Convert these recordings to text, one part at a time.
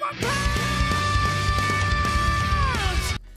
my power.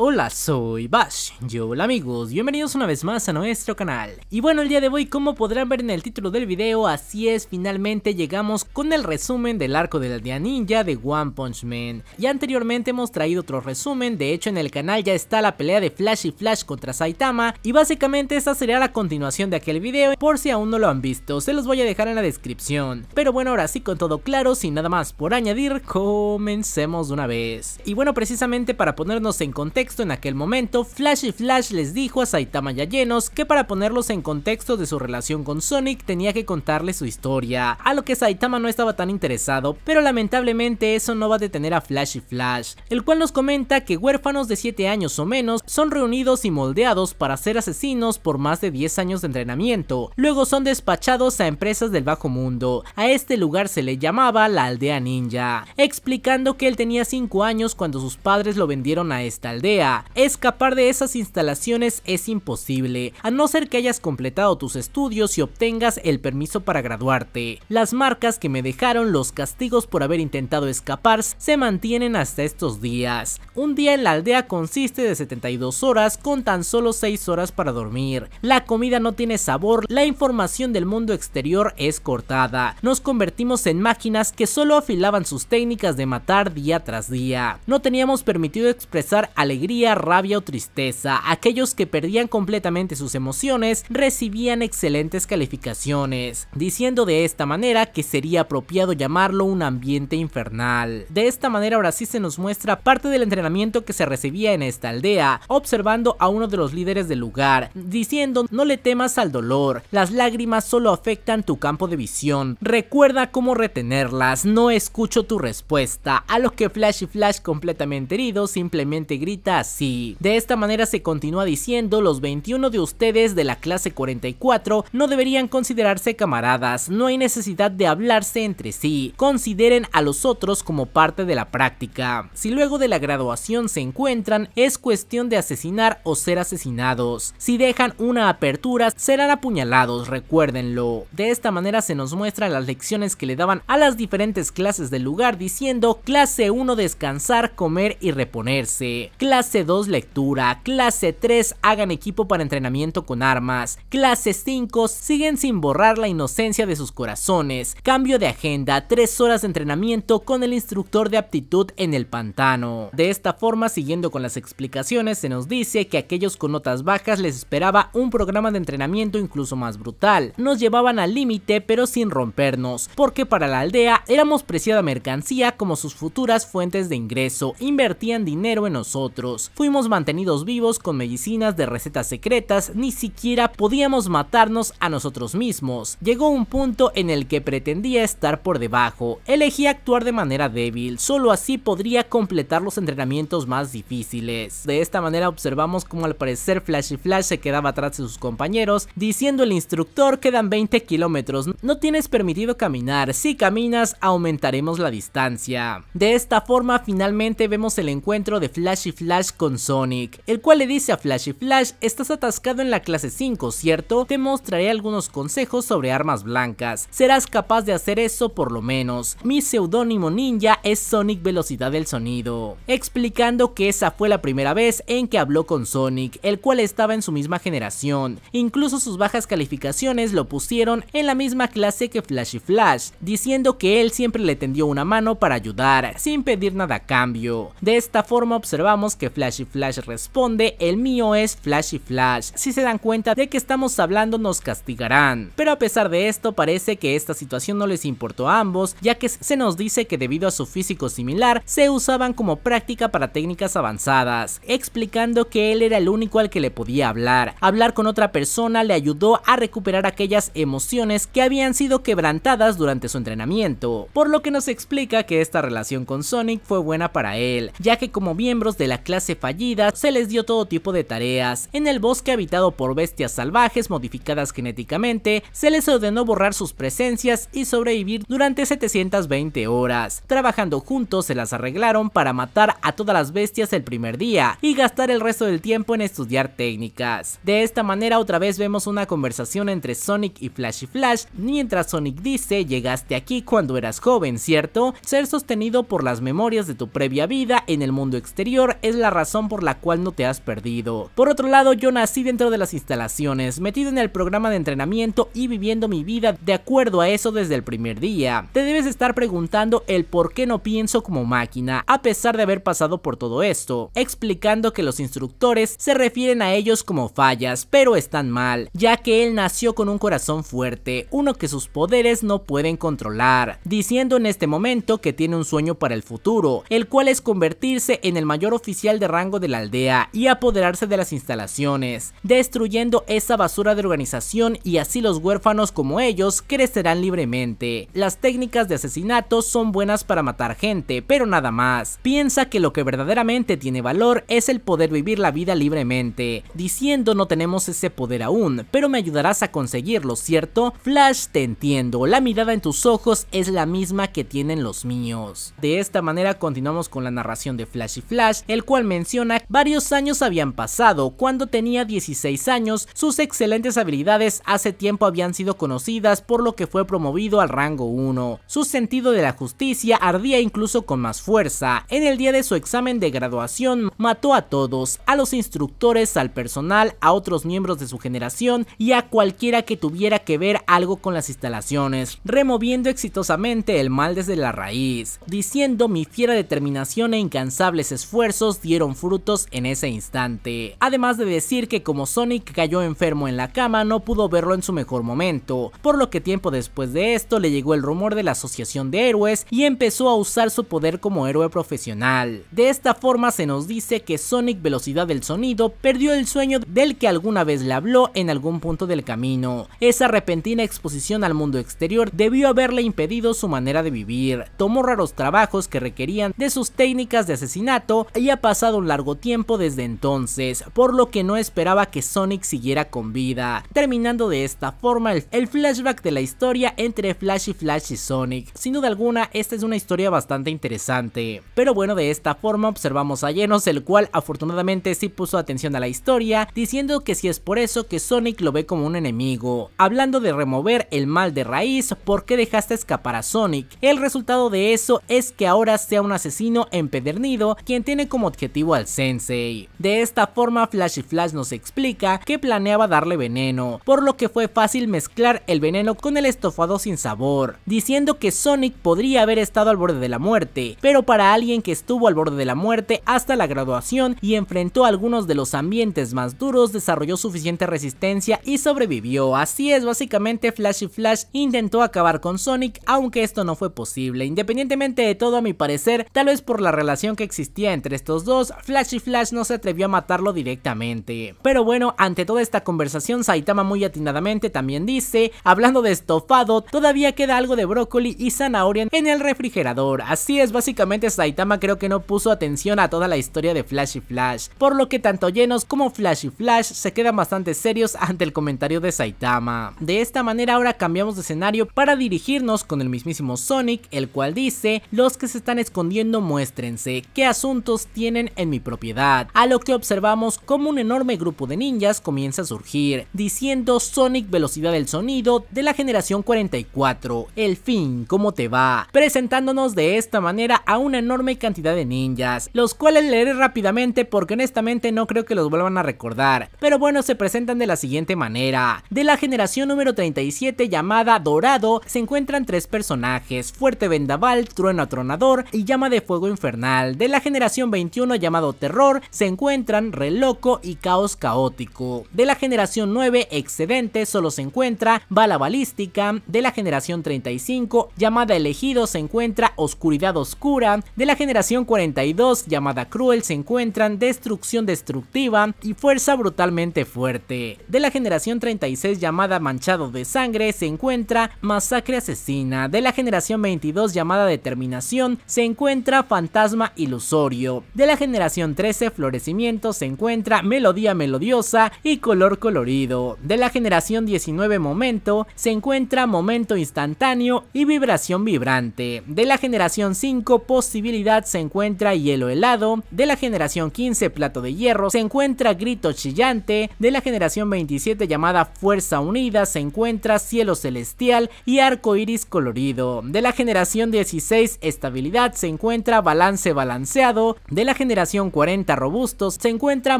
Hola, soy Bash. Yo, hola amigos, bienvenidos una vez más a nuestro canal. Y bueno, el día de hoy, como podrán ver en el título del video, así es, finalmente llegamos con el resumen del arco de la dia Ninja de One Punch Man. Y anteriormente hemos traído otro resumen, de hecho en el canal ya está la pelea de Flash y Flash contra Saitama, y básicamente esta sería la continuación de aquel video, por si aún no lo han visto, se los voy a dejar en la descripción. Pero bueno, ahora sí, con todo claro, sin nada más por añadir, comencemos de una vez. Y bueno, precisamente para ponernos en contexto, en aquel momento, Flash y Flash les dijo a Saitama y llenos que para ponerlos en contexto de su relación con Sonic tenía que contarle su historia, a lo que Saitama no estaba tan interesado, pero lamentablemente eso no va a detener a Flash y Flash, el cual nos comenta que huérfanos de 7 años o menos son reunidos y moldeados para ser asesinos por más de 10 años de entrenamiento, luego son despachados a empresas del bajo mundo, a este lugar se le llamaba la aldea ninja, explicando que él tenía 5 años cuando sus padres lo vendieron a esta aldea, Escapar de esas instalaciones es imposible, a no ser que hayas completado tus estudios y obtengas el permiso para graduarte. Las marcas que me dejaron los castigos por haber intentado escapar se mantienen hasta estos días. Un día en la aldea consiste de 72 horas con tan solo 6 horas para dormir. La comida no tiene sabor, la información del mundo exterior es cortada. Nos convertimos en máquinas que solo afilaban sus técnicas de matar día tras día. No teníamos permitido expresar alegría rabia o tristeza. Aquellos que perdían completamente sus emociones recibían excelentes calificaciones, diciendo de esta manera que sería apropiado llamarlo un ambiente infernal. De esta manera ahora sí se nos muestra parte del entrenamiento que se recibía en esta aldea, observando a uno de los líderes del lugar, diciendo no le temas al dolor, las lágrimas solo afectan tu campo de visión, recuerda cómo retenerlas, no escucho tu respuesta, a lo que Flash y Flash completamente herido simplemente grita así. De esta manera se continúa diciendo, los 21 de ustedes de la clase 44 no deberían considerarse camaradas, no hay necesidad de hablarse entre sí, consideren a los otros como parte de la práctica. Si luego de la graduación se encuentran, es cuestión de asesinar o ser asesinados. Si dejan una apertura, serán apuñalados, recuérdenlo. De esta manera se nos muestran las lecciones que le daban a las diferentes clases del lugar diciendo clase 1 descansar, comer y reponerse. Clase clase 2 lectura, clase 3 hagan equipo para entrenamiento con armas, clase 5 siguen sin borrar la inocencia de sus corazones, cambio de agenda, 3 horas de entrenamiento con el instructor de aptitud en el pantano. De esta forma, siguiendo con las explicaciones, se nos dice que aquellos con notas bajas les esperaba un programa de entrenamiento incluso más brutal, nos llevaban al límite pero sin rompernos, porque para la aldea éramos preciada mercancía como sus futuras fuentes de ingreso, invertían dinero en nosotros Fuimos mantenidos vivos con medicinas de recetas secretas, ni siquiera podíamos matarnos a nosotros mismos. Llegó un punto en el que pretendía estar por debajo. Elegí actuar de manera débil, solo así podría completar los entrenamientos más difíciles. De esta manera observamos como al parecer Flash y Flash se quedaba atrás de sus compañeros, diciendo el instructor quedan 20 kilómetros, no tienes permitido caminar, si caminas aumentaremos la distancia. De esta forma finalmente vemos el encuentro de Flash y Flash con Sonic, el cual le dice a Flash y Flash, estás atascado en la clase 5, ¿cierto? Te mostraré algunos consejos sobre armas blancas, serás capaz de hacer eso por lo menos. Mi seudónimo ninja es Sonic Velocidad del Sonido, explicando que esa fue la primera vez en que habló con Sonic, el cual estaba en su misma generación, incluso sus bajas calificaciones lo pusieron en la misma clase que Flash y Flash, diciendo que él siempre le tendió una mano para ayudar, sin pedir nada a cambio. De esta forma observamos que Flash y Flash responde, el mío es Flash y Flash. Si se dan cuenta de que estamos hablando nos castigarán. Pero a pesar de esto parece que esta situación no les importó a ambos, ya que se nos dice que debido a su físico similar se usaban como práctica para técnicas avanzadas, explicando que él era el único al que le podía hablar. Hablar con otra persona le ayudó a recuperar aquellas emociones que habían sido quebrantadas durante su entrenamiento, por lo que nos explica que esta relación con Sonic fue buena para él, ya que como miembros de la clase fallida, se les dio todo tipo de tareas. En el bosque habitado por bestias salvajes modificadas genéticamente, se les ordenó borrar sus presencias y sobrevivir durante 720 horas. Trabajando juntos se las arreglaron para matar a todas las bestias el primer día y gastar el resto del tiempo en estudiar técnicas. De esta manera otra vez vemos una conversación entre Sonic y Flash Flash, mientras Sonic dice llegaste aquí cuando eras joven, ¿cierto? Ser sostenido por las memorias de tu previa vida en el mundo exterior es la razón por la cual no te has perdido. Por otro lado, yo nací dentro de las instalaciones, metido en el programa de entrenamiento y viviendo mi vida de acuerdo a eso desde el primer día. Te debes estar preguntando el por qué no pienso como máquina, a pesar de haber pasado por todo esto, explicando que los instructores se refieren a ellos como fallas, pero están mal, ya que él nació con un corazón fuerte, uno que sus poderes no pueden controlar, diciendo en este momento que tiene un sueño para el futuro, el cual es convertirse en el mayor oficial de rango de la aldea y apoderarse de las instalaciones, destruyendo esa basura de organización y así los huérfanos como ellos crecerán libremente. Las técnicas de asesinato son buenas para matar gente, pero nada más. Piensa que lo que verdaderamente tiene valor es el poder vivir la vida libremente. Diciendo no tenemos ese poder aún, pero me ayudarás a conseguirlo, ¿cierto? Flash, te entiendo, la mirada en tus ojos es la misma que tienen los míos. De esta manera continuamos con la narración de Flash y Flash, el cual menciona varios años habían pasado. Cuando tenía 16 años, sus excelentes habilidades hace tiempo habían sido conocidas por lo que fue promovido al rango 1. Su sentido de la justicia ardía incluso con más fuerza. En el día de su examen de graduación mató a todos, a los instructores, al personal, a otros miembros de su generación y a cualquiera que tuviera que ver algo con las instalaciones, removiendo exitosamente el mal desde la raíz, diciendo mi fiera determinación e incansables esfuerzos dieron frutos en ese instante. Además de decir que como Sonic cayó enfermo en la cama, no pudo verlo en su mejor momento, por lo que tiempo después de esto le llegó el rumor de la Asociación de Héroes y empezó a usar su poder como héroe profesional. De esta forma se nos dice que Sonic Velocidad del Sonido perdió el sueño del que alguna vez le habló en algún punto del camino. Esa repentina exposición al mundo exterior debió haberle impedido su manera de vivir. Tomó raros trabajos que requerían de sus técnicas de asesinato y a pasado un largo tiempo desde entonces, por lo que no esperaba que Sonic siguiera con vida, terminando de esta forma el, flashback de la historia entre Flash y Flash y Sonic. Sin duda alguna, esta es una historia bastante interesante. Pero bueno, de esta forma observamos a llenos el cual afortunadamente sí puso atención a la historia, diciendo que si es por eso que Sonic lo ve como un enemigo. Hablando de remover el mal de raíz, ¿por qué dejaste escapar a Sonic? El resultado de eso es que ahora sea un asesino empedernido, quien tiene como objetivo al sensei. De esta forma Flash y Flash nos explica que planeaba darle veneno, por lo que fue fácil mezclar el veneno con el estofado sin sabor, diciendo que Sonic podría haber estado al borde de la muerte, pero para alguien que estuvo al borde de la muerte hasta la graduación y enfrentó algunos de los ambientes más duros, desarrolló suficiente resistencia y sobrevivió. Así es, básicamente Flash Flash intentó acabar con Sonic, aunque esto no fue posible. Independientemente de todo, a mi parecer, tal vez por la relación que existía entre estos dos, Flash y Flash no se atrevió a matarlo directamente. Pero bueno, ante toda esta conversación, Saitama muy atinadamente también dice, hablando de estofado, todavía queda algo de brócoli y zanahoria en el refrigerador. Así es, básicamente Saitama creo que no puso atención a toda la historia de Flash y Flash, por lo que tanto Llenos como Flash y Flash se quedan bastante serios ante el comentario de Saitama. De esta manera ahora cambiamos de escenario para dirigirnos con el mismísimo Sonic, el cual dice, los que se están escondiendo muéstrense, qué asuntos tienen en mi propiedad, a lo que observamos como un enorme grupo de ninjas comienza a surgir, diciendo Sonic velocidad del sonido de la generación 44, el fin, ¿cómo te va? Presentándonos de esta manera a una enorme cantidad de ninjas, los cuales leeré rápidamente porque honestamente no creo que los vuelvan a recordar, pero bueno, se presentan de la siguiente manera. De la generación número 37 llamada Dorado se encuentran tres personajes, Fuerte Vendaval, Trueno Atronador y Llama de Fuego Infernal. De la generación 21 llamado Terror se encuentran Reloco y Caos Caótico. De la generación 9 excedente solo se encuentra Bala Balística, de la generación 35 llamada Elegido se encuentra Oscuridad Oscura, de la generación 42 llamada Cruel se encuentran Destrucción Destructiva y Fuerza Brutalmente Fuerte. De la generación 36 llamada Manchado de Sangre se encuentra Masacre Asesina, de la generación 22 llamada Determinación se encuentra Fantasma Ilusorio, de la generación 13 Florecimiento se encuentra Melodía Melodiosa y Color Colorido. De la generación 19 Momento se encuentra Momento Instantáneo y Vibración Vibrante. De la generación 5 Posibilidad se encuentra Hielo Helado. De la generación 15 Plato de Hierro se encuentra Grito Chillante. De la generación 27 llamada Fuerza Unida se encuentra Cielo Celestial y Arco Iris Colorido. De la generación 16 Estabilidad se encuentra Balance Balanceado. De la generación generación 40 robustos se encuentra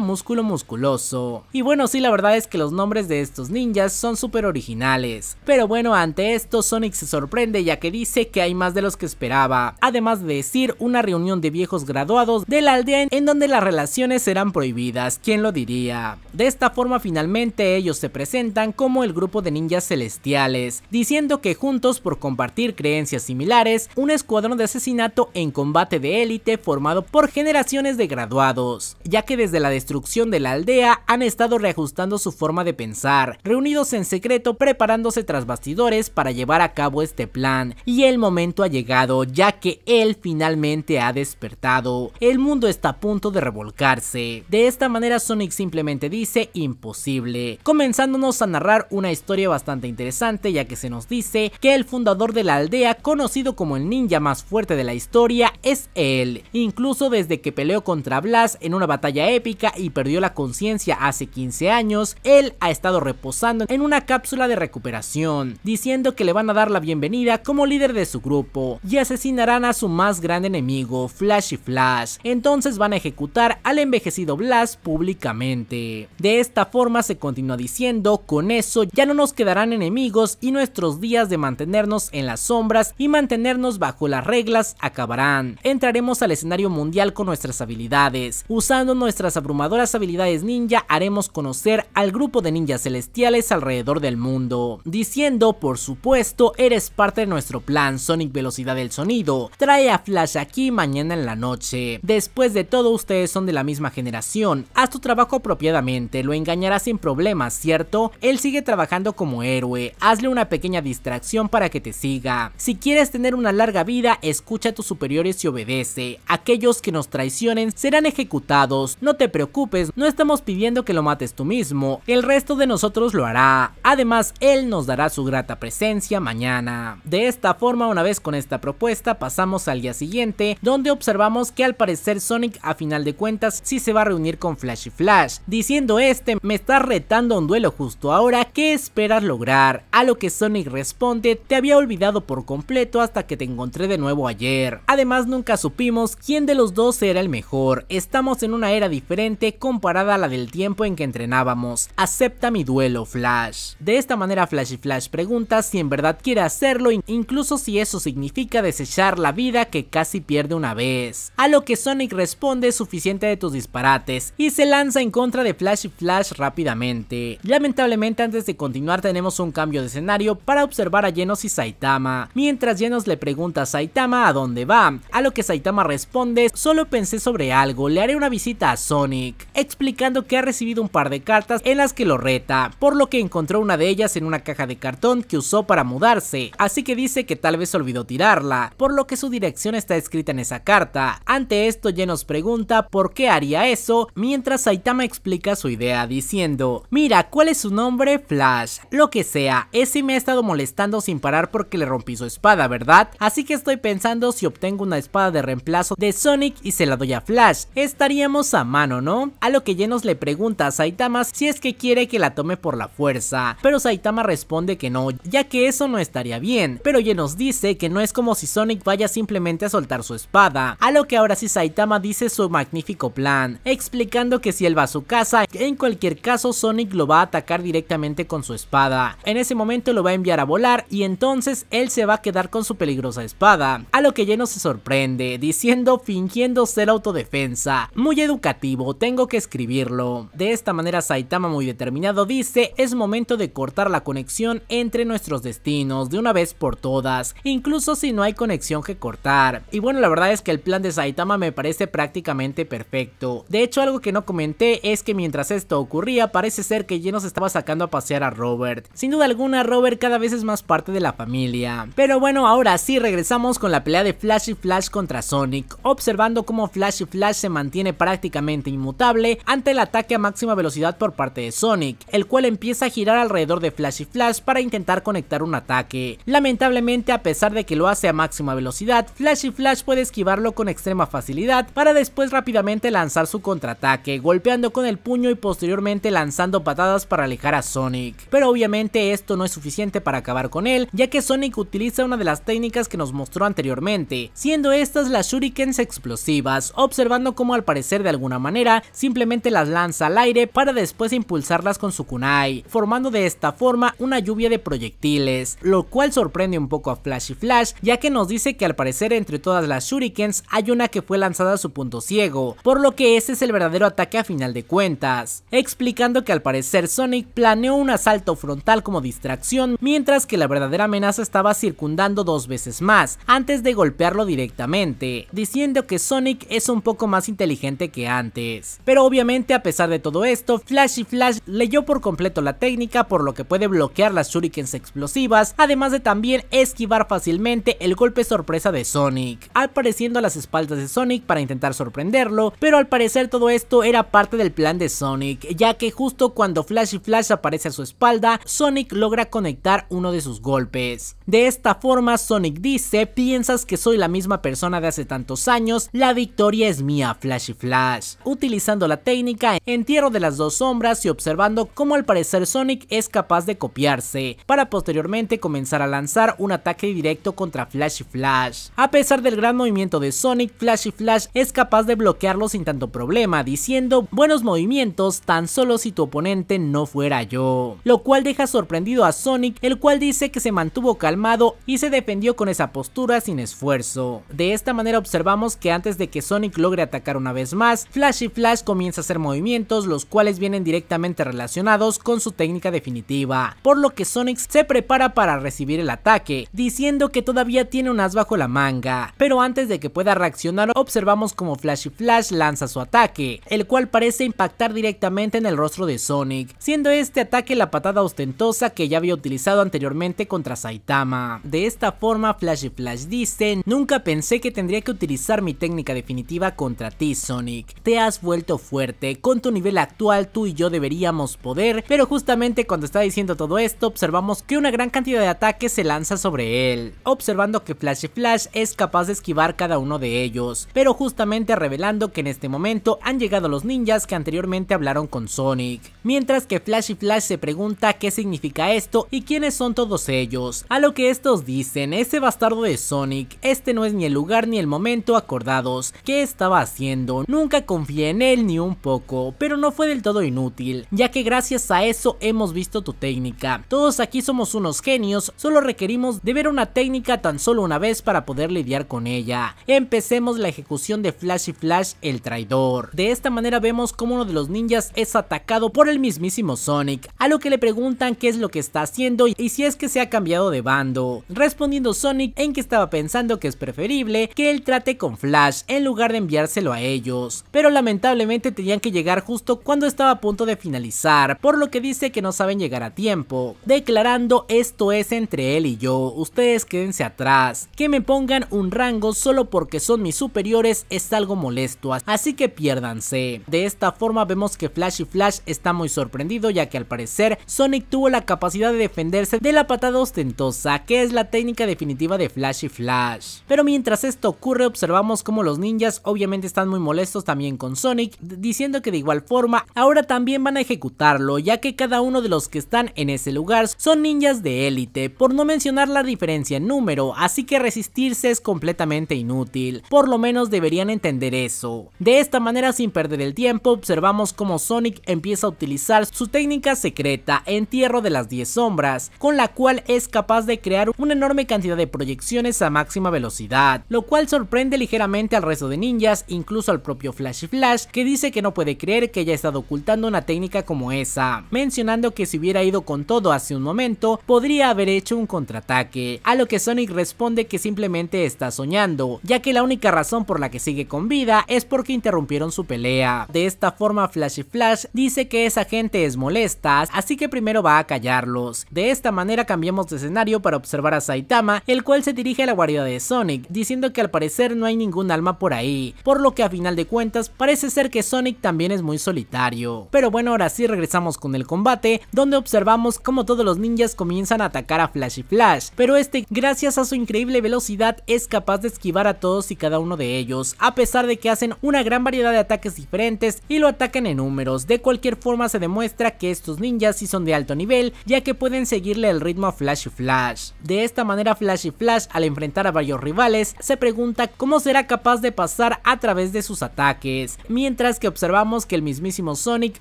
Músculo Musculoso. Y bueno, sí, la verdad es que los nombres de estos ninjas son súper originales. Pero bueno, ante esto Sonic se sorprende ya que dice que hay más de los que esperaba. Además de decir una reunión de viejos graduados de la aldea en donde las relaciones eran prohibidas, ¿quién lo diría? De esta forma finalmente ellos se presentan como el grupo de ninjas celestiales, diciendo que juntos por compartir creencias similares, un escuadrón de asesinato en combate de élite formado por generaciones de graduados, ya que desde la destrucción de la aldea han estado reajustando su forma de pensar, reunidos en secreto preparándose tras bastidores para llevar a cabo este plan, y el momento ha llegado ya que él finalmente ha despertado, el mundo está a punto de revolcarse, de esta manera Sonic simplemente dice imposible, comenzándonos a narrar una historia bastante interesante ya que se nos dice que el fundador de la aldea conocido como el ninja más fuerte de la historia es él, incluso desde que peleó contra Blas en una batalla épica y perdió la conciencia hace 15 años, él ha estado reposando en una cápsula de recuperación, diciendo que le van a dar la bienvenida como líder de su grupo y asesinarán a su más grande enemigo, Flash y Flash. Entonces van a ejecutar al envejecido Blas públicamente. De esta forma se continúa diciendo, con eso ya no nos quedarán enemigos y nuestros días de mantenernos en las sombras y mantenernos bajo las reglas acabarán. Entraremos al escenario mundial con nuestras habilidades. Usando nuestras abrumadoras habilidades ninja haremos conocer al grupo de ninjas celestiales alrededor del mundo, diciendo por supuesto eres parte de nuestro plan Sonic Velocidad del Sonido, trae a Flash aquí mañana en la noche. Después de todo ustedes son de la misma generación, haz tu trabajo apropiadamente, lo engañarás sin problemas, ¿cierto? Él sigue trabajando como héroe, hazle una pequeña distracción para que te siga. Si quieres tener una larga vida, escucha a tus superiores y obedece, aquellos que nos traicionan serán ejecutados. No te preocupes, no estamos pidiendo que lo mates tú mismo, el resto de nosotros lo hará. Además, él nos dará su grata presencia mañana. De esta forma, una vez con esta propuesta, pasamos al día siguiente, donde observamos que al parecer Sonic a final de cuentas sí se va a reunir con Flash y Flash, diciendo este, me estás retando un duelo justo ahora, ¿qué esperas lograr? A lo que Sonic responde, te había olvidado por completo hasta que te encontré de nuevo ayer. Además, nunca supimos quién de los dos era el mejor Estamos en una era diferente comparada a la del tiempo en que entrenábamos. Acepta mi duelo, Flash. De esta manera Flash y Flash pregunta si en verdad quiere hacerlo, incluso si eso significa desechar la vida que casi pierde una vez. A lo que Sonic responde suficiente de tus disparates y se lanza en contra de Flash y Flash rápidamente. Lamentablemente antes de continuar tenemos un cambio de escenario para observar a Genos y Saitama, mientras Genos le pregunta a Saitama a dónde va, a lo que Saitama responde solo pensé sobre algo, le haré una visita a Sonic, explicando que ha recibido un par de cartas en las que lo reta, por lo que encontró una de ellas en una caja de cartón que usó para mudarse, así que dice que tal vez olvidó tirarla, por lo que su dirección está escrita en esa carta. Ante esto, Jen nos pregunta por qué haría eso, mientras Saitama explica su idea diciendo, mira, ¿cuál es su nombre? Flash. Lo que sea, ese me ha estado molestando sin parar porque le rompí su espada, ¿verdad? Así que estoy pensando si obtengo una espada de reemplazo de Sonic y se la doy a Flash, estaríamos a mano, ¿no? A lo que Genos le pregunta a Saitama si es que quiere que la tome por la fuerza, pero Saitama responde que no, ya que eso no estaría bien, pero Genos dice que no es como si Sonic vaya simplemente a soltar su espada, a lo que ahora sí Saitama dice su magnífico plan, explicando que si él va a su casa, en cualquier caso Sonic lo va a atacar directamente con su espada, en ese momento lo va a enviar a volar y entonces él se va a quedar con su peligrosa espada, a lo que Genos se sorprende, diciendo fingiendo ser defensa, Muy educativo, tengo que escribirlo. De esta manera Saitama muy determinado dice, es momento de cortar la conexión entre nuestros destinos de una vez por todas, incluso si no hay conexión que cortar. Y bueno, la verdad es que el plan de Saitama me parece prácticamente perfecto. De hecho, algo que no comenté es que mientras esto ocurría, parece ser que se estaba sacando a pasear a Robert. Sin duda alguna, Robert cada vez es más parte de la familia. Pero bueno, ahora sí regresamos con la pelea de Flash y Flash contra Sonic, observando cómo Flash y Flash se mantiene prácticamente inmutable ante el ataque a máxima velocidad por parte de Sonic, el cual empieza a girar alrededor de Flash y Flash para intentar conectar un ataque. Lamentablemente, a pesar de que lo hace a máxima velocidad, Flash y Flash puede esquivarlo con extrema facilidad para después rápidamente lanzar su contraataque, golpeando con el puño y posteriormente lanzando patadas para alejar a Sonic. Pero obviamente esto no es suficiente para acabar con él, ya que Sonic utiliza una de las técnicas que nos mostró anteriormente, siendo estas las shurikens explosivas observando cómo al parecer de alguna manera simplemente las lanza al aire para después impulsarlas con su kunai, formando de esta forma una lluvia de proyectiles, lo cual sorprende un poco a Flash y Flash ya que nos dice que al parecer entre todas las shurikens hay una que fue lanzada a su punto ciego, por lo que ese es el verdadero ataque a final de cuentas, explicando que al parecer Sonic planeó un asalto frontal como distracción mientras que la verdadera amenaza estaba circundando dos veces más antes de golpearlo directamente, diciendo que Sonic es un un poco más inteligente que antes. Pero obviamente a pesar de todo esto, Flash y Flash leyó por completo la técnica por lo que puede bloquear las shurikens explosivas, además de también esquivar fácilmente el golpe sorpresa de Sonic, apareciendo a las espaldas de Sonic para intentar sorprenderlo, pero al parecer todo esto era parte del plan de Sonic, ya que justo cuando Flash y Flash aparece a su espalda, Sonic logra conectar uno de sus golpes. De esta forma Sonic dice, piensas que soy la misma persona de hace tantos años, la victoria es mía Flashy Flash, utilizando la técnica entierro de las dos sombras y observando cómo al parecer Sonic es capaz de copiarse, para posteriormente comenzar a lanzar un ataque directo contra Flashy Flash. A pesar del gran movimiento de Sonic, Flashy Flash es capaz de bloquearlo sin tanto problema, diciendo buenos movimientos tan solo si tu oponente no fuera yo, lo cual deja sorprendido a Sonic, el cual dice que se mantuvo calmado y se defendió con esa postura sin esfuerzo. De esta manera observamos que antes de que Sonic logre atacar una vez más, Flash y Flash comienza a hacer movimientos los cuales vienen directamente relacionados con su técnica definitiva, por lo que Sonic se prepara para recibir el ataque, diciendo que todavía tiene un as bajo la manga, pero antes de que pueda reaccionar observamos como Flash y Flash lanza su ataque, el cual parece impactar directamente en el rostro de Sonic, siendo este ataque la patada ostentosa que ya había utilizado anteriormente contra Saitama. De esta forma Flash y Flash dicen, nunca pensé que tendría que utilizar mi técnica definitiva contra ti, Sonic. Te has vuelto fuerte, con tu nivel actual tú y yo deberíamos poder, pero justamente cuando está diciendo todo esto, observamos que una gran cantidad de ataques se lanza sobre él, observando que Flash y Flash es capaz de esquivar cada uno de ellos, pero justamente revelando que en este momento han llegado los ninjas que anteriormente hablaron con Sonic. Mientras que Flash y Flash se pregunta qué significa esto y quiénes son todos ellos, a lo que estos dicen, ese bastardo de Sonic, este no es ni el lugar ni el momento acordados, que es estaba haciendo, nunca confié en él ni un poco, pero no fue del todo inútil, ya que gracias a eso hemos visto tu técnica. Todos aquí somos unos genios, solo requerimos de ver una técnica tan solo una vez para poder lidiar con ella. Empecemos la ejecución de Flash y Flash el traidor. De esta manera vemos cómo uno de los ninjas es atacado por el mismísimo Sonic, a lo que le preguntan qué es lo que está haciendo y si es que se ha cambiado de bando, respondiendo Sonic en que estaba pensando que es preferible que él trate con Flash en lugar de enviárselo a ellos, pero lamentablemente tenían que llegar justo cuando estaba a punto de finalizar, por lo que dice que no saben llegar a tiempo, declarando esto es entre él y yo, ustedes quédense atrás, que me pongan un rango solo porque son mis superiores es algo molesto, así que piérdanse. De esta forma vemos que Flash y Flash está muy sorprendido ya que al parecer Sonic tuvo la capacidad de defenderse de la patada ostentosa, que es la técnica definitiva de Flash y Flash. Pero mientras esto ocurre observamos como los ninjas obviamente están muy molestos también con Sonic, diciendo que de igual forma ahora también van a ejecutarlo, ya que cada uno de los que están en ese lugar son ninjas de élite, por no mencionar la diferencia en número, así que resistirse es completamente inútil, por lo menos deberían entender eso. De esta manera, sin perder el tiempo, observamos cómo Sonic empieza a utilizar su técnica secreta, Entierro de las 10 Sombras, con la cual es capaz de crear una enorme cantidad de proyecciones a máxima velocidad, lo cual sorprende ligeramente al resto de ninjas incluso al propio Flash Flash, que dice que no puede creer que haya estado ocultando una técnica como esa, mencionando que si hubiera ido con todo hace un momento, podría haber hecho un contraataque, a lo que Sonic responde que simplemente está soñando, ya que la única razón por la que sigue con vida es porque interrumpieron su pelea. De esta forma Flash Flash dice que esa gente es molesta, así que primero va a callarlos. De esta manera cambiamos de escenario para observar a Saitama, el cual se dirige a la guardia de Sonic, diciendo que al parecer no hay ningún alma por ahí, por lo que a final de cuentas parece ser que Sonic también es muy solitario. Pero bueno, ahora sí regresamos con el combate, donde observamos cómo todos los ninjas comienzan a atacar a Flash y Flash, pero este gracias a su increíble velocidad es capaz de esquivar a todos y cada uno de ellos, a pesar de que hacen una gran variedad de ataques diferentes y lo atacan en números. De cualquier forma se demuestra que estos ninjas sí son de alto nivel, ya que pueden seguirle el ritmo a Flash y Flash. De esta manera Flash y Flash al enfrentar a varios rivales se pregunta cómo será capaz de pasar a través de sus ataques, mientras que observamos que el mismísimo Sonic,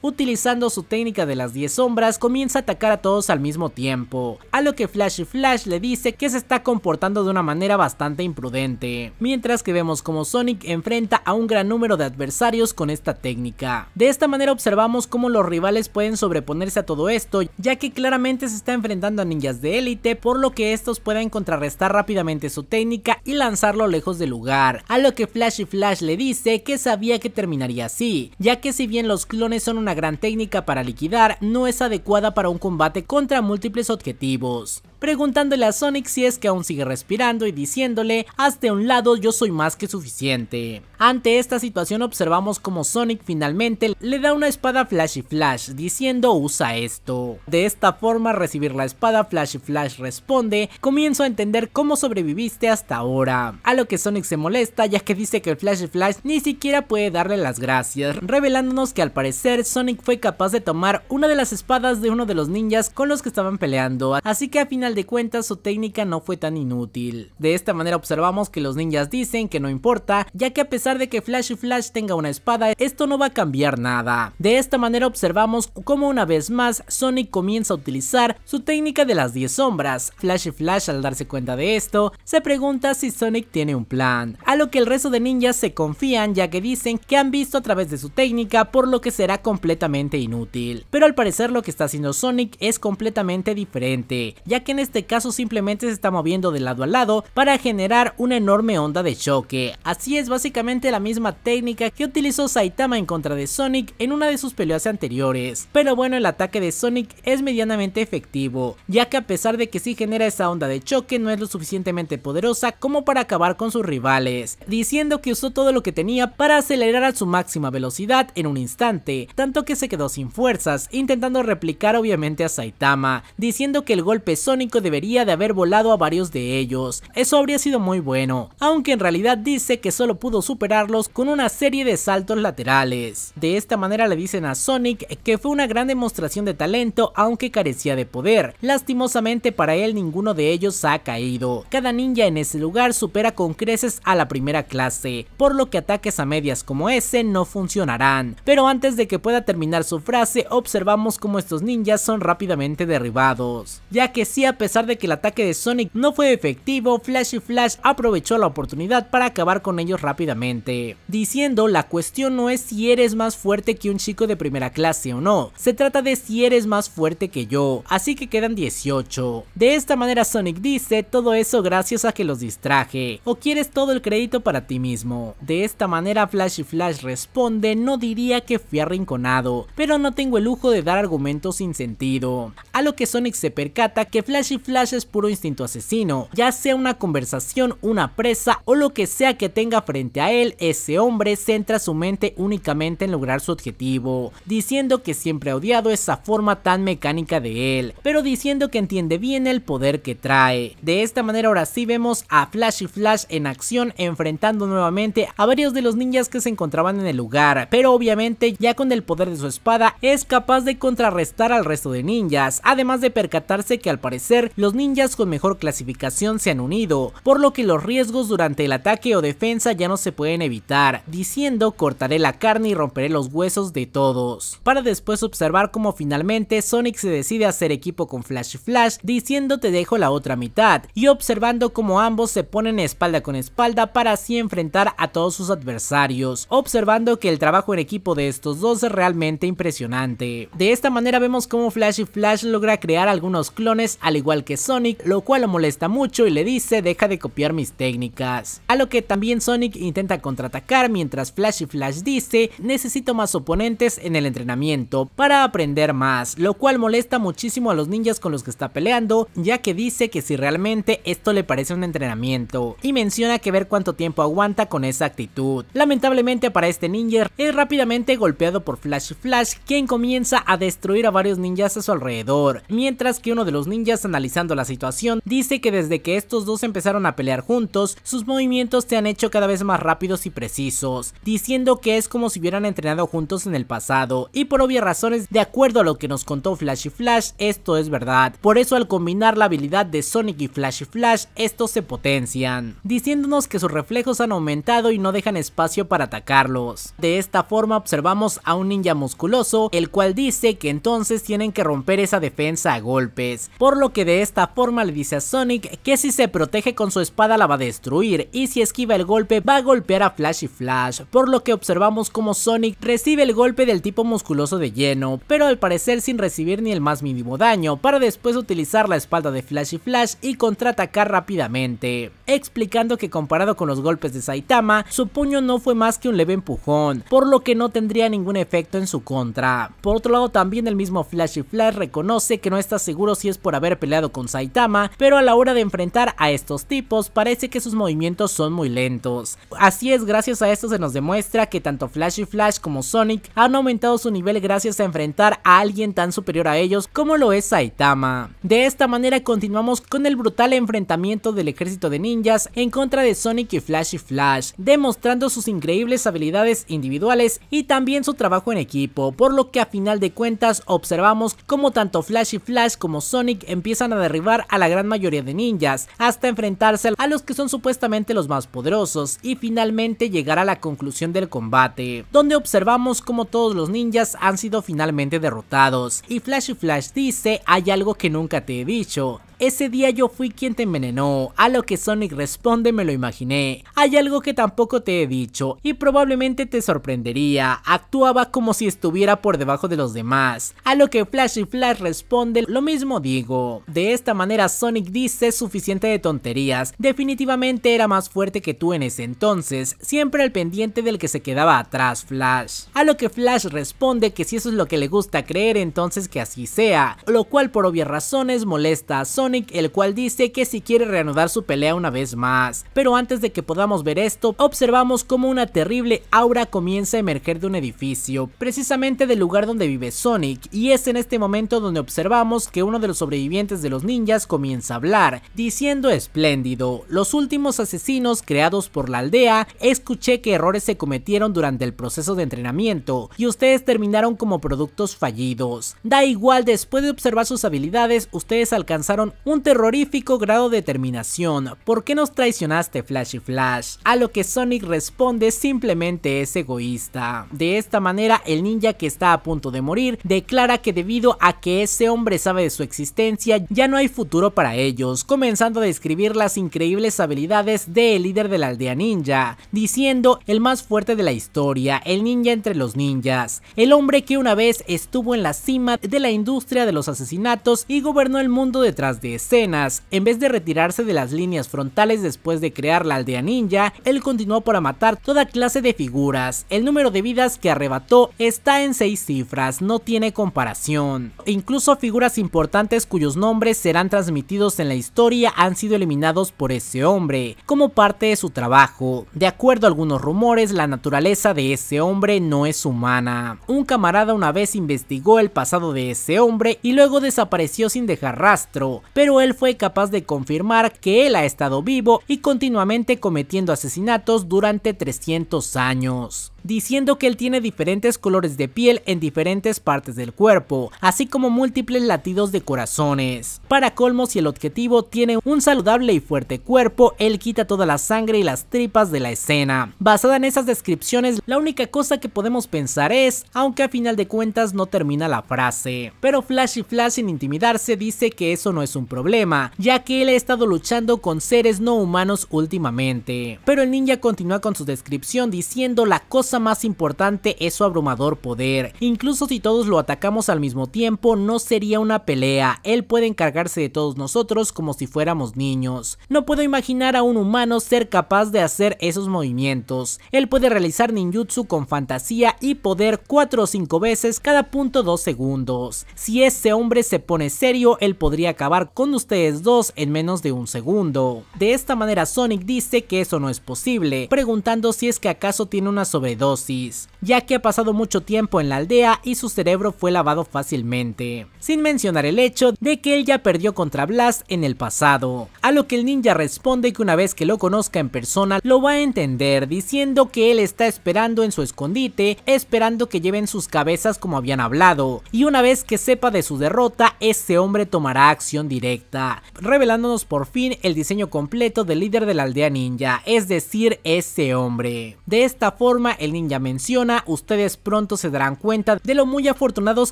utilizando su técnica de las 10 sombras, comienza a atacar a todos al mismo tiempo, a lo que Flash Flash le dice que se está comportando de una manera bastante imprudente, mientras que vemos como Sonic enfrenta a un gran número de adversarios con esta técnica. De esta manera observamos cómo los rivales pueden sobreponerse a todo esto, ya que claramente se está enfrentando a ninjas de élite, por lo que estos pueden contrarrestar rápidamente su técnica y lanzarlo lejos del lugar, a lo que Flash y Flash Flash le dice que sabía que terminaría así, ya que si bien los clones son una gran técnica para liquidar, no es adecuada para un combate contra múltiples objetivos preguntándole a Sonic si es que aún sigue respirando y diciéndole, hazte un lado, yo soy más que suficiente. Ante esta situación observamos como Sonic finalmente le da una espada Flashy Flash diciendo usa esto. De esta forma recibir la espada Flashy Flash responde, comienzo a entender cómo sobreviviste hasta ahora. A lo que Sonic se molesta ya que dice que Flash Flashy Flash ni siquiera puede darle las gracias, revelándonos que al parecer Sonic fue capaz de tomar una de las espadas de uno de los ninjas con los que estaban peleando, así que al final de cuentas su técnica no fue tan inútil. De esta manera observamos que los ninjas dicen que no importa, ya que a pesar de que Flash y Flash tenga una espada, esto no va a cambiar nada. De esta manera observamos cómo una vez más Sonic comienza a utilizar su técnica de las 10 sombras. Flash y Flash al darse cuenta de esto, se pregunta si Sonic tiene un plan, a lo que el resto de ninjas se confían ya que dicen que han visto a través de su técnica por lo que será completamente inútil. Pero al parecer lo que está haciendo Sonic es completamente diferente, ya que en este caso simplemente se está moviendo de lado a lado para generar una enorme onda de choque. Así es básicamente la misma técnica que utilizó Saitama en contra de Sonic en una de sus peleas anteriores. Pero bueno, el ataque de Sonic es medianamente efectivo, ya que a pesar de que sí genera esa onda de choque, no es lo suficientemente poderosa como para acabar con sus rivales, diciendo que usó todo lo que tenía para acelerar a su máxima velocidad en un instante, tanto que se quedó sin fuerzas, intentando replicar obviamente a Saitama, diciendo que el golpe Sonic debería de haber volado a varios de ellos, eso habría sido muy bueno, aunque en realidad dice que solo pudo superarlos con una serie de saltos laterales. De esta manera le dicen a Sonic que fue una gran demostración de talento aunque carecía de poder, lastimosamente para él ninguno de ellos ha caído, cada ninja en ese lugar supera con creces a la primera clase, por lo que ataques a medias como ese no funcionarán, pero antes de que pueda terminar su frase observamos cómo estos ninjas son rápidamente derribados, ya que si sí, a a pesar de que el ataque de Sonic no fue efectivo, Flash y Flash aprovechó la oportunidad para acabar con ellos rápidamente, diciendo la cuestión no es si eres más fuerte que un chico de primera clase o no, se trata de si eres más fuerte que yo, así que quedan 18. De esta manera Sonic dice todo eso gracias a que los distraje, o quieres todo el crédito para ti mismo. De esta manera Flash y Flash responde no diría que fui arrinconado, pero no tengo el lujo de dar argumentos sin sentido. A lo que Sonic se percata que Flash Flash Flash es puro instinto asesino, ya sea una conversación, una presa o lo que sea que tenga frente a él, ese hombre centra su mente únicamente en lograr su objetivo, diciendo que siempre ha odiado esa forma tan mecánica de él, pero diciendo que entiende bien el poder que trae. De esta manera ahora sí vemos a Flash y Flash en acción enfrentando nuevamente a varios de los ninjas que se encontraban en el lugar, pero obviamente ya con el poder de su espada es capaz de contrarrestar al resto de ninjas, además de percatarse que al parecer los ninjas con mejor clasificación se han unido, por lo que los riesgos durante el ataque o defensa ya no se pueden evitar, diciendo cortaré la carne y romperé los huesos de todos, para después observar cómo finalmente Sonic se decide a hacer equipo con Flash y Flash diciendo te dejo la otra mitad y observando cómo ambos se ponen espalda con espalda para así enfrentar a todos sus adversarios, observando que el trabajo en equipo de estos dos es realmente impresionante. De esta manera vemos cómo Flash y Flash logra crear algunos clones al igual que Sonic, lo cual lo molesta mucho y le dice deja de copiar mis técnicas. A lo que también Sonic intenta contraatacar mientras Flash y Flash dice necesito más oponentes en el entrenamiento para aprender más, lo cual molesta muchísimo a los ninjas con los que está peleando ya que dice que si realmente esto le parece un entrenamiento y menciona que ver cuánto tiempo aguanta con esa actitud. Lamentablemente para este ninja es rápidamente golpeado por Flash y Flash quien comienza a destruir a varios ninjas a su alrededor, mientras que uno de los ninjas analizando la situación, dice que desde que estos dos empezaron a pelear juntos, sus movimientos se han hecho cada vez más rápidos y precisos, diciendo que es como si hubieran entrenado juntos en el pasado, y por obvias razones, de acuerdo a lo que nos contó Flash y Flash, esto es verdad, por eso al combinar la habilidad de Sonic y Flash y Flash, estos se potencian, diciéndonos que sus reflejos han aumentado y no dejan espacio para atacarlos. De esta forma observamos a un ninja musculoso, el cual dice que entonces tienen que romper esa defensa a golpes, por lo que de esta forma le dice a Sonic que si se protege con su espada la va a destruir y si esquiva el golpe va a golpear a Flash y Flash, por lo que observamos como Sonic recibe el golpe del tipo musculoso de lleno, pero al parecer sin recibir ni el más mínimo daño, para después utilizar la espalda de Flash y Flash y contraatacar rápidamente, explicando que comparado con los golpes de Saitama, su puño no fue más que un leve empujón, por lo que no tendría ningún efecto en su contra. Por otro lado también el mismo Flash y Flash reconoce que no está seguro si es por haber peleado con Saitama, pero a la hora de enfrentar a estos tipos parece que sus movimientos son muy lentos. Así es, gracias a esto se nos demuestra que tanto Flash y Flash como Sonic han aumentado su nivel gracias a enfrentar a alguien tan superior a ellos como lo es Saitama. De esta manera continuamos con el brutal enfrentamiento del ejército de ninjas en contra de Sonic y Flash y Flash, demostrando sus increíbles habilidades individuales y también su trabajo en equipo, por lo que a final de cuentas observamos como tanto Flash y Flash como Sonic empiezan a derribar a la gran mayoría de ninjas, hasta enfrentarse a los que son supuestamente los más poderosos y finalmente llegar a la conclusión del combate, donde observamos como todos los ninjas han sido finalmente derrotados y Flash y Flash dice hay algo que nunca te he dicho, ese día yo fui quien te envenenó, a lo que Sonic responde me lo imaginé. Hay algo que tampoco te he dicho y probablemente te sorprendería, actuaba como si estuviera por debajo de los demás, a lo que Flash y Flash responde lo mismo digo. De esta manera Sonic dice suficiente de tonterías, definitivamente era más fuerte que tú en ese entonces, siempre al pendiente del que se quedaba atrás Flash. A lo que Flash responde que si eso es lo que le gusta creer entonces que así sea, lo cual por obvias razones molesta a Sonic el cual dice que si quiere reanudar su pelea una vez más. Pero antes de que podamos ver esto, observamos como una terrible aura comienza a emerger de un edificio, precisamente del lugar donde vive Sonic, y es en este momento donde observamos que uno de los sobrevivientes de los ninjas comienza a hablar, diciendo espléndido, los últimos asesinos creados por la aldea, escuché que errores se cometieron durante el proceso de entrenamiento y ustedes terminaron como productos fallidos. Da igual, después de observar sus habilidades, ustedes alcanzaron un terrorífico grado de terminación. ¿Por qué nos traicionaste Flash y Flash? A lo que Sonic responde simplemente es egoísta. De esta manera, el ninja que está a punto de morir declara que debido a que ese hombre sabe de su existencia, ya no hay futuro para ellos, comenzando a describir las increíbles habilidades del líder de la aldea ninja, diciendo el más fuerte de la historia, el ninja entre los ninjas, el hombre que una vez estuvo en la cima de la industria de los asesinatos y gobernó el mundo detrás de escenas. En vez de retirarse de las líneas frontales después de crear la aldea ninja, él continuó para matar toda clase de figuras. El número de vidas que arrebató está en seis cifras, no tiene comparación. E incluso figuras importantes cuyos nombres serán transmitidos en la historia han sido eliminados por ese hombre, como parte de su trabajo. De acuerdo a algunos rumores, la naturaleza de ese hombre no es humana. Un camarada una vez investigó el pasado de ese hombre y luego desapareció sin dejar rastro, pero él fue capaz de confirmar que él ha estado vivo y continuamente cometiendo asesinatos durante 300 años diciendo que él tiene diferentes colores de piel en diferentes partes del cuerpo, así como múltiples latidos de corazones. Para colmo, si el objetivo tiene un saludable y fuerte cuerpo, él quita toda la sangre y las tripas de la escena. Basada en esas descripciones, la única cosa que podemos pensar es, aunque a final de cuentas no termina la frase. Pero Flash y Flash sin intimidarse dice que eso no es un problema, ya que él ha estado luchando con seres no humanos últimamente. Pero el ninja continúa con su descripción diciendo la cosa más importante es su abrumador poder. Incluso si todos lo atacamos al mismo tiempo, no sería una pelea. Él puede encargarse de todos nosotros como si fuéramos niños. No puedo imaginar a un humano ser capaz de hacer esos movimientos. Él puede realizar ninjutsu con fantasía y poder 4 o 5 veces cada punto 2 segundos. Si ese hombre se pone serio, él podría acabar con ustedes dos en menos de un segundo. De esta manera Sonic dice que eso no es posible, preguntando si es que acaso tiene una sobredosis dosis ya que ha pasado mucho tiempo en la aldea y su cerebro fue lavado fácilmente. Sin mencionar el hecho de que él ya perdió contra Blast en el pasado. A lo que el ninja responde que una vez que lo conozca en persona lo va a entender diciendo que él está esperando en su escondite, esperando que lleven sus cabezas como habían hablado. Y una vez que sepa de su derrota, este hombre tomará acción directa, revelándonos por fin el diseño completo del líder de la aldea ninja, es decir, ese hombre. De esta forma el ninja menciona ustedes pronto se darán cuenta de lo muy afortunados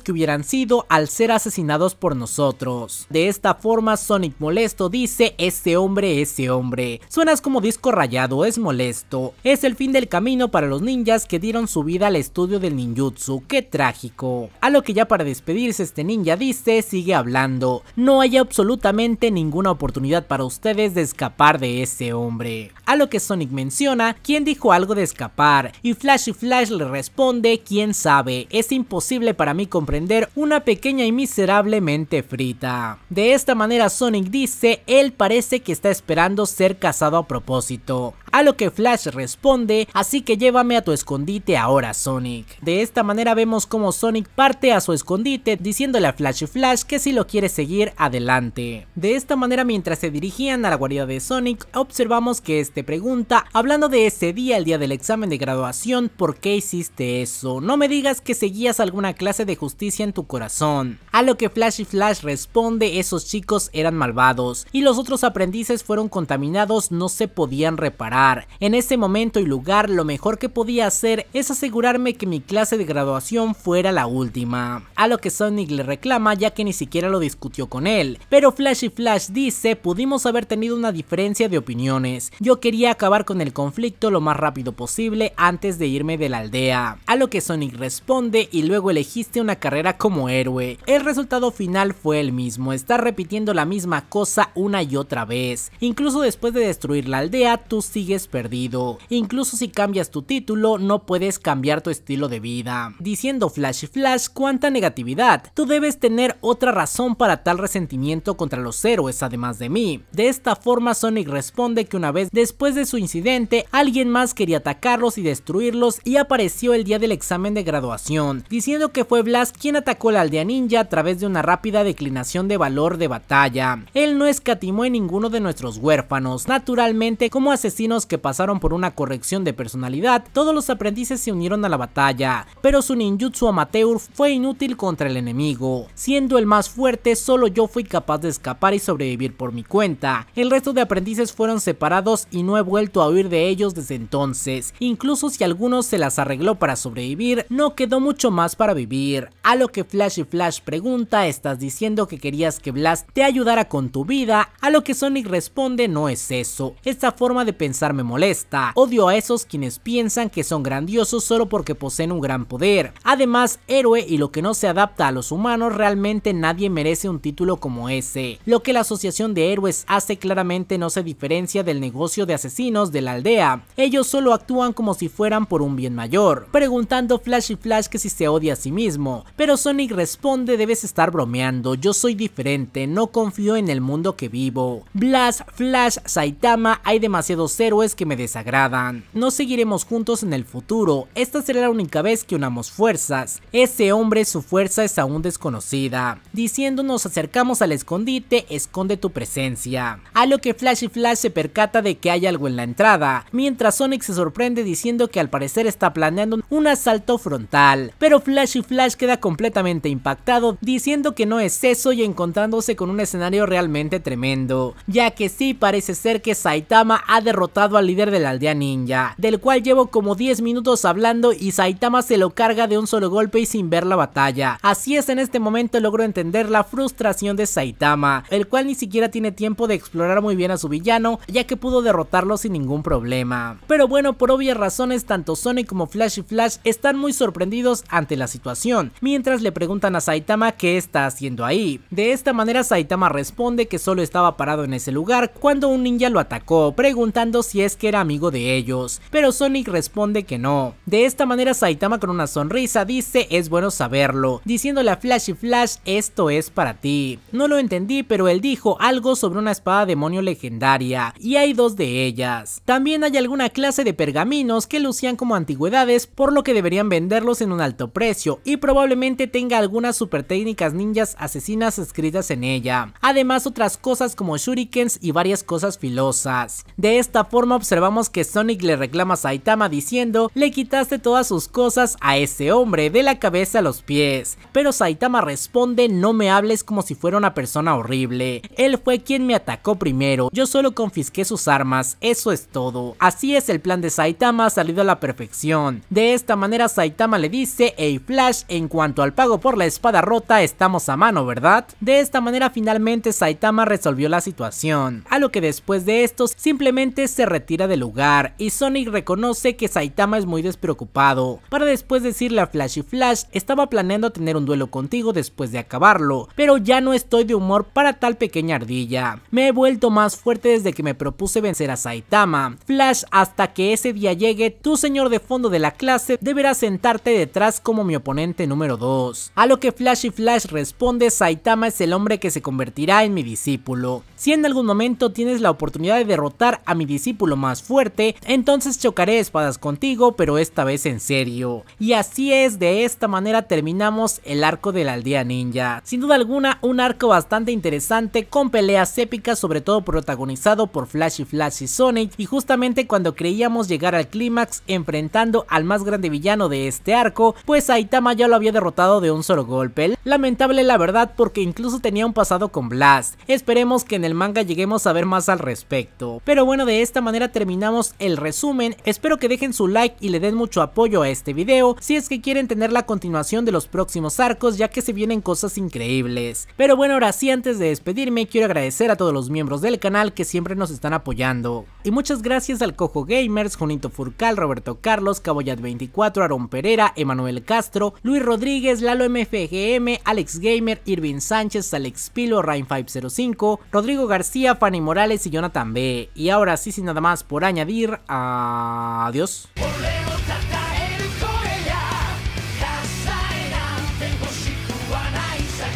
que hubieran sido al ser asesinados por nosotros. De esta forma, Sonic molesto dice, este hombre, ese hombre. Suenas como disco rayado, es molesto. Es el fin del camino para los ninjas que dieron su vida al estudio del ninjutsu, qué trágico. A lo que ya para despedirse este ninja dice, sigue hablando. No hay absolutamente ninguna oportunidad para ustedes de escapar de ese hombre. A lo que Sonic menciona, quien dijo algo de escapar, y Flash y Flash le responde, quién sabe, es imposible para mí comprender una pequeña y miserablemente frita. De esta manera Sonic dice, él parece que está esperando ser casado a propósito a lo que Flash responde, así que llévame a tu escondite ahora Sonic. De esta manera vemos como Sonic parte a su escondite diciéndole a Flash Flash que si lo quiere seguir adelante. De esta manera mientras se dirigían a la guarida de Sonic, observamos que este pregunta, hablando de ese día, el día del examen de graduación, ¿por qué hiciste eso? No me digas que seguías alguna clase de justicia en tu corazón. A lo que Flash y Flash responde, esos chicos eran malvados y los otros aprendices fueron contaminados, no se podían reparar. En ese momento y lugar lo mejor que podía hacer es asegurarme que mi clase de graduación fuera la última. A lo que Sonic le reclama ya que ni siquiera lo discutió con él. Pero Flash y Flash dice pudimos haber tenido una diferencia de opiniones. Yo quería acabar con el conflicto lo más rápido posible antes de irme de la aldea. A lo que Sonic responde y luego elegiste una carrera como héroe. El resultado final fue el mismo, Está repitiendo la misma cosa una y otra vez. Incluso después de destruir la aldea, tú sigues perdido. Incluso si cambias tu título, no puedes cambiar tu estilo de vida. Diciendo Flash Flash, cuánta negatividad. Tú debes tener otra razón para tal resentimiento contra los héroes, además de mí. De esta forma, Sonic responde que una vez después de su incidente, alguien más quería atacarlos y destruirlos y apareció el día del examen de graduación, diciendo que fue Blast quien atacó la aldea ninja a través de una rápida declinación de valor de batalla. Él no escatimó en ninguno de nuestros huérfanos, naturalmente como asesinos que pasaron por una corrección de personalidad, todos los aprendices se unieron a la batalla, pero su ninjutsu amateur fue inútil contra el enemigo. Siendo el más fuerte, solo yo fui capaz de escapar y sobrevivir por mi cuenta. El resto de aprendices fueron separados y no he vuelto a huir de ellos desde entonces. Incluso si algunos se las arregló para sobrevivir, no quedó mucho más para vivir. A lo que Flash y Flash pregunta, estás diciendo que querías que Blast te ayudara con tu vida, a lo que Sonic responde no es eso, esta forma de pensar me molesta. Odio a esos quienes piensan que son grandiosos solo porque poseen un gran poder. Además, héroe y lo que no se adapta a los humanos, realmente nadie merece un título como ese. Lo que la asociación de héroes hace claramente no se diferencia del negocio de asesinos de la aldea. Ellos solo actúan como si fueran por un bien mayor. Preguntando Flash y Flash que si se odia a sí mismo, pero Sonic responde debes estar bromeando, yo soy diferente, no confío en el mundo que vivo. Blast, Flash, Saitama, hay demasiados héroes es que me desagradan. No seguiremos juntos en el futuro, esta será la única vez que unamos fuerzas. Ese hombre, su fuerza es aún desconocida. diciendo nos acercamos al escondite, esconde tu presencia. A lo que Flash y Flash se percata de que hay algo en la entrada, mientras Sonic se sorprende diciendo que al parecer está planeando un asalto frontal. Pero Flash y Flash queda completamente impactado diciendo que no es eso y encontrándose con un escenario realmente tremendo, ya que sí parece ser que Saitama ha derrotado al líder de la aldea ninja, del cual llevo como 10 minutos hablando y Saitama se lo carga de un solo golpe y sin ver la batalla. Así es, en este momento logro entender la frustración de Saitama, el cual ni siquiera tiene tiempo de explorar muy bien a su villano, ya que pudo derrotarlo sin ningún problema. Pero bueno, por obvias razones, tanto Sonic como Flash y Flash están muy sorprendidos ante la situación, mientras le preguntan a Saitama qué está haciendo ahí. De esta manera Saitama responde que solo estaba parado en ese lugar cuando un ninja lo atacó, preguntando si es que era amigo de ellos, pero Sonic responde que no. De esta manera Saitama con una sonrisa dice es bueno saberlo, diciéndole a Flash y Flash esto es para ti. No lo entendí pero él dijo algo sobre una espada demonio legendaria y hay dos de ellas. También hay alguna clase de pergaminos que lucían como antigüedades por lo que deberían venderlos en un alto precio y probablemente tenga algunas super técnicas ninjas asesinas escritas en ella. Además otras cosas como shurikens y varias cosas filosas. De esta forma observamos que Sonic le reclama a Saitama diciendo le quitaste todas sus cosas a ese hombre de la cabeza a los pies, pero Saitama responde no me hables como si fuera una persona horrible, él fue quien me atacó primero, yo solo confisqué sus armas, eso es todo, así es el plan de Saitama ha salido a la perfección, de esta manera Saitama le dice hey Flash en cuanto al pago por la espada rota estamos a mano verdad, de esta manera finalmente Saitama resolvió la situación, a lo que después de esto simplemente se retira del lugar y Sonic reconoce que Saitama es muy despreocupado, para después decirle a Flash y Flash estaba planeando tener un duelo contigo después de acabarlo, pero ya no estoy de humor para tal pequeña ardilla. Me he vuelto más fuerte desde que me propuse vencer a Saitama. Flash, hasta que ese día llegue, tu señor de fondo de la clase deberá sentarte detrás como mi oponente número 2. A lo que Flash y Flash responde, Saitama es el hombre que se convertirá en mi discípulo. Si en algún momento tienes la oportunidad de derrotar a mi discípulo, más fuerte, entonces chocaré espadas contigo, pero esta vez en serio. Y así es, de esta manera terminamos el arco de la aldea ninja. Sin duda alguna, un arco bastante interesante con peleas épicas, sobre todo protagonizado por Flash y Flash y Sonic, y justamente cuando creíamos llegar al clímax enfrentando al más grande villano de este arco, pues Aitama ya lo había derrotado de un solo golpe. Lamentable la verdad porque incluso tenía un pasado con Blast. Esperemos que en el manga lleguemos a ver más al respecto. Pero bueno, de esta manera terminamos el resumen, espero que dejen su like y le den mucho apoyo a este video si es que quieren tener la continuación de los próximos arcos ya que se vienen cosas increíbles. Pero bueno ahora sí antes de despedirme quiero agradecer a todos los miembros del canal que siempre nos están apoyando. Y muchas gracias al Cojo Gamers, Junito Furcal, Roberto Carlos, Caboyat24, Aaron Pereira, Emanuel Castro, Luis Rodríguez, Lalo MFGM, Alex Gamer, Irvin Sánchez, Alex Pilo, Rain505, Rodrigo García, Fanny Morales y Jonathan B. Y ahora sí sin nada más por añadir. Adiós.